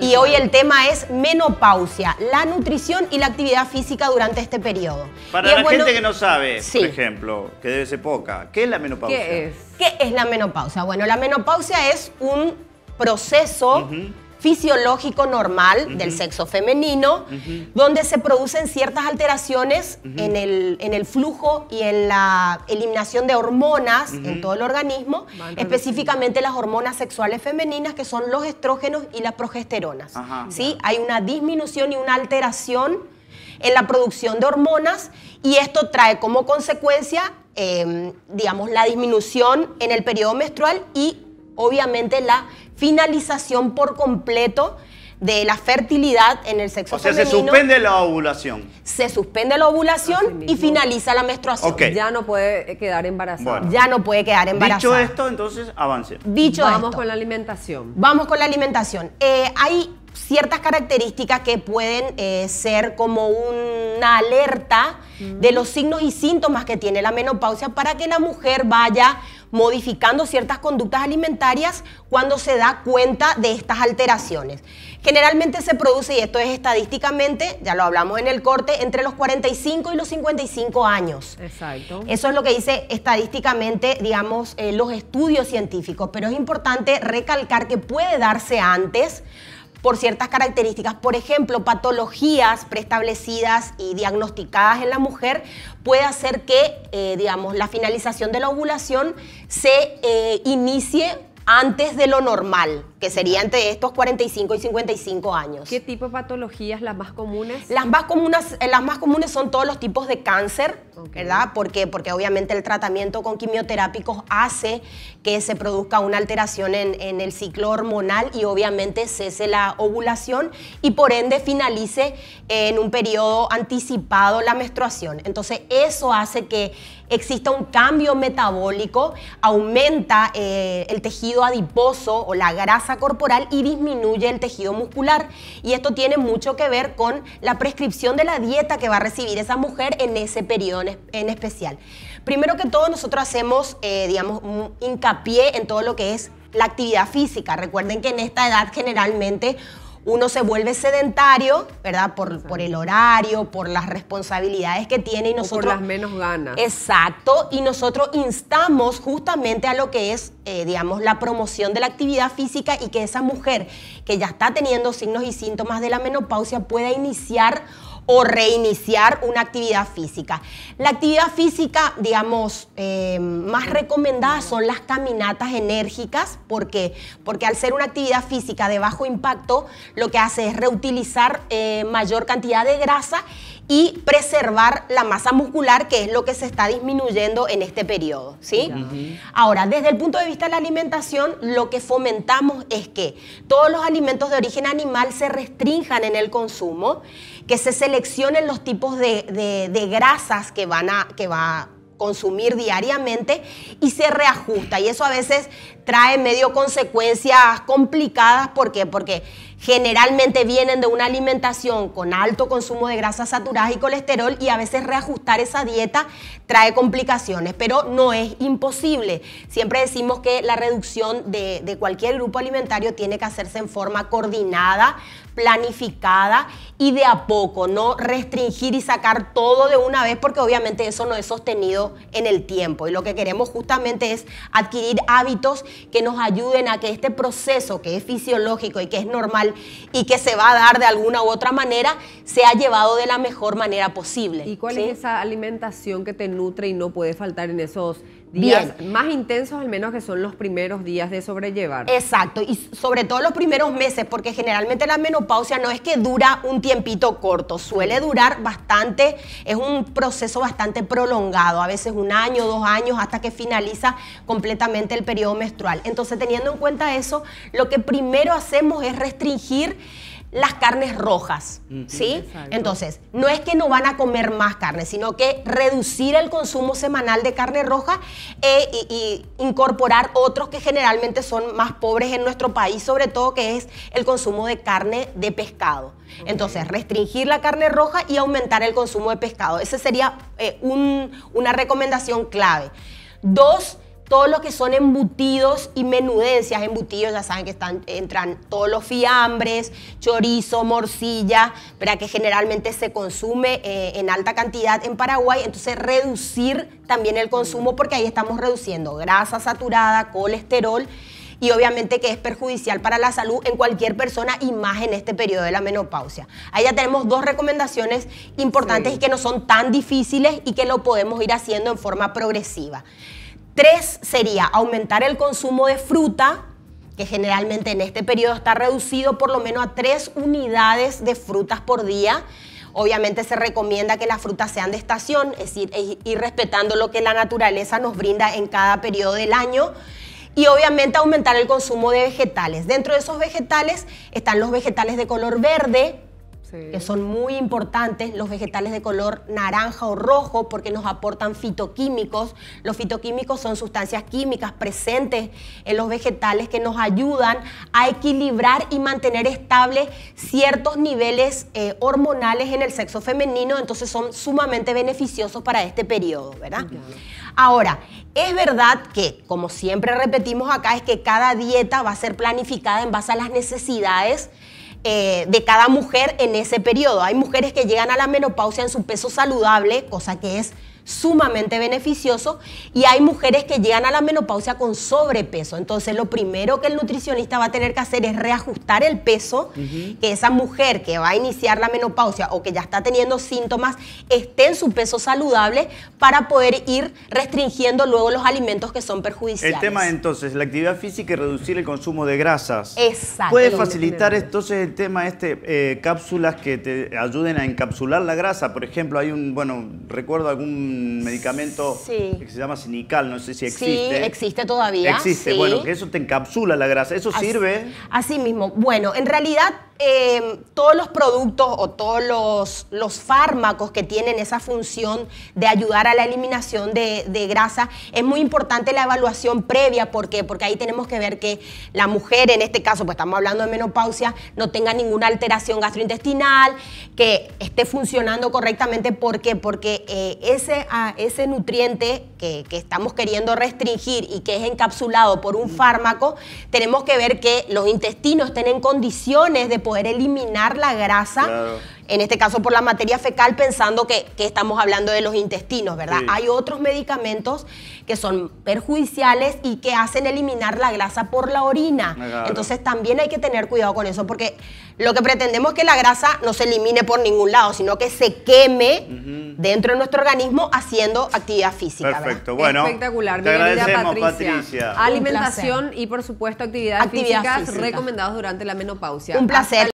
Y hoy el tema es menopausia, la nutrición y la actividad física durante este periodo. Para la gente que no sabe, por ejemplo, que debe ser poca, ¿qué es la menopausia? ¿Qué es? la menopausia? Bueno, la menopausia es un proceso fisiológico normal del sexo femenino, donde se producen ciertas alteraciones en, el, en, el, flujo y en la eliminación de hormonas en todo el organismo, específicamente las hormonas sexuales femeninas, que son los estrógenos y las progesteronas. ¿sí? Hay una disminución y una alteración en la producción de hormonas y esto trae como consecuencia, em, digamos, la disminución en el periodo menstrual y obviamente la finalización por completo de la fertilidad en el sexo femenino. O sea, se suspende la ovulación. Se suspende la ovulación y finaliza la menstruación. Ya no puede quedar embarazada. Ya no puede quedar embarazada. Dicho esto, entonces avance. Dicho Vamos con la alimentación. Vamos con la alimentación. Eh, hay ciertas características que pueden eh, ser como una alerta de los signos y síntomas que tiene la menopausia para que la mujer vaya modificando ciertas conductas alimentarias cuando se da cuenta de estas alteraciones. Generalmente se produce, y esto es estadísticamente, ya lo hablamos en el corte, entre los 45 y los 55 años. Exacto. Eso es lo que dice estadísticamente, digamos, eh, los estudios científicos, pero es importante recalcar que puede darse antes por ciertas características. Por ejemplo, patologías preestablecidas y diagnosticadas en la mujer puede hacer que, eh, digamos, la finalización de la ovulación se eh, inicie antes de lo normal que sería entre estos 45 y 55 años. ¿Qué tipo de patologías las más comunes? Las más comunes, eh, las más comunes son todos los tipos de cáncer, ¿verdad? Porque, Porque obviamente el tratamiento con quimioterápicos hace que se produzca una alteración en, en el ciclo hormonal y obviamente cese la ovulación y por ende finalice en un periodo anticipado la menstruación. Entonces eso hace que exista un cambio metabólico, aumenta eh, el tejido adiposo o la grasa corporal y disminuye el tejido muscular. Y esto tiene mucho que ver con la prescripción de la dieta que va a recibir esa mujer en ese periodo en especial. Primero que todo, nosotros hacemos, eh, digamos, hincapié en todo lo que es la actividad física. Recuerden que en esta edad generalmente uno se vuelve sedentario, ¿verdad? Por, por, el horario, por las responsabilidades que tiene y nosotros... por las menos ganas. Exacto, y nosotros instamos justamente a lo que es, eh, digamos, la promoción de la actividad física y que esa mujer que ya está teniendo signos y síntomas de la menopausia pueda iniciar o reiniciar una actividad física. La actividad física, digamos, eh, más recomendada son las caminatas enérgicas. ¿Por qué? Porque al ser una actividad física de bajo impacto, lo que hace es reutilizar eh, mayor cantidad de grasa y preservar la masa muscular, que es lo que se está disminuyendo en este periodo. ¿sí? Ahora, desde el punto de vista de la alimentación, lo que fomentamos es que todos los alimentos de origen animal se restrinjan en el consumo, que se seleccionen los tipos de, grasas que, van a, que va a consumir diariamente y se reajusta. Y eso a veces trae medio consecuencias complicadas. ¿Por qué? Porque generalmente vienen de una alimentación con alto consumo de grasas saturadas y colesterol y a veces reajustar esa dieta trae complicaciones, pero no es imposible. Siempre decimos que la reducción de, de cualquier grupo alimentario tiene que hacerse en forma coordinada, planificada y de a poco, no restringir y sacar todo de una vez porque obviamente eso no es sostenido en el tiempo y lo que queremos justamente es adquirir hábitos que nos ayuden a que este proceso que es fisiológico y que es normal y que se va a dar de alguna u otra manera, se ha llevado de la mejor manera posible. ¿Y cuál es esa alimentación que te nutre y no puede faltar en esos días Bien. más intensos al menos que son los primeros días de sobrellevar. Exacto, y sobre todo los primeros meses, porque generalmente la menopausia no es que dura un tiempito corto, suele durar bastante, es un proceso bastante prolongado, a veces un año, dos años, hasta que finaliza completamente el periodo menstrual. Entonces, teniendo en cuenta eso, lo que primero hacemos es restringir las carnes rojas, mm. ¿sí? Entonces, no es que no van a comer más carne, sino que reducir el consumo semanal de carne roja e, incorporar otros que generalmente son más pobres en nuestro país, sobre todo que es el consumo de carne de pescado. Entonces, restringir la carne roja y aumentar el consumo de pescado. Esa sería eh, una recomendación clave. Dos, todos los que son embutidos y menudencias embutidos, ya saben que están, entran todos los fiambres, chorizo, morcilla, para que generalmente se consume eh, en alta cantidad en Paraguay, entonces reducir también el consumo porque ahí estamos reduciendo grasa saturada, colesterol y obviamente que es perjudicial para la salud en cualquier persona y más en este periodo de la menopausia. Ahí ya tenemos dos recomendaciones importantes y que no son tan difíciles y que lo podemos ir haciendo en forma progresiva. Tres sería aumentar el consumo de fruta, que generalmente en este periodo está reducido por lo menos a tres unidades de frutas por día. Obviamente se recomienda que las frutas sean de estación, es decir, ir respetando lo que la naturaleza nos brinda en cada periodo del año. Y obviamente aumentar el consumo de vegetales. Dentro de esos vegetales están los vegetales de color verde, que son muy importantes, los vegetales de color naranja o rojo, porque nos aportan fitoquímicos. Los fitoquímicos son sustancias químicas presentes en los vegetales que nos ayudan a equilibrar y mantener estables ciertos niveles eh, hormonales en el sexo femenino, entonces son sumamente beneficiosos para este periodo, ¿verdad? Ahora, es verdad que, como siempre repetimos acá, es que cada dieta va a ser planificada en base a las necesidades eh, de cada mujer en ese periodo. Hay mujeres que llegan a la menopausia en su peso saludable, cosa que es sumamente beneficioso y hay mujeres que llegan a la menopausia con sobrepeso. Entonces lo primero que el nutricionista va a tener que hacer es reajustar el peso, que esa mujer que va a iniciar la menopausia o que ya está teniendo síntomas esté en su peso saludable para poder ir restringiendo luego los alimentos que son perjudiciales. El tema entonces, la actividad física y reducir el consumo de grasas. Exacto. Puede facilitar entonces el tema este eh, cápsulas que te ayuden a encapsular la grasa. Por ejemplo, hay un, bueno, recuerdo algún medicamento que se llama sinical, no sé si existe. Sí, existe todavía. Existe, bueno, que eso te encapsula la grasa. ¿Eso sirve? Así mismo. Bueno, en realidad Em, todos los productos o todos los, fármacos que tienen esa función de ayudar a la eliminación de, grasa, es muy importante la evaluación previa. ¿Por qué? Porque ahí tenemos que ver que la mujer, en este caso, pues estamos hablando de menopausia, no tenga ninguna alteración gastrointestinal, que esté funcionando correctamente. ¿Por qué? Porque eh, ese, ah, ese nutriente que, estamos queriendo restringir y que es encapsulado por un fármaco, tenemos que ver que los intestinos tienen condiciones de poder poder eliminar la grasa, en este caso por la materia fecal, pensando que, estamos hablando de los intestinos, ¿verdad? Hay otros medicamentos que son perjudiciales y que hacen eliminar la grasa por la orina. Entonces también hay que tener cuidado con eso, porque lo que pretendemos es que la grasa no se elimine por ningún lado, sino que se queme dentro de nuestro organismo haciendo actividad física. Perfecto, bueno. Espectacular, te agradecemos, Patricia. Alimentación y por supuesto actividades actividad físicas recomendadas durante la menopausia. Un placer.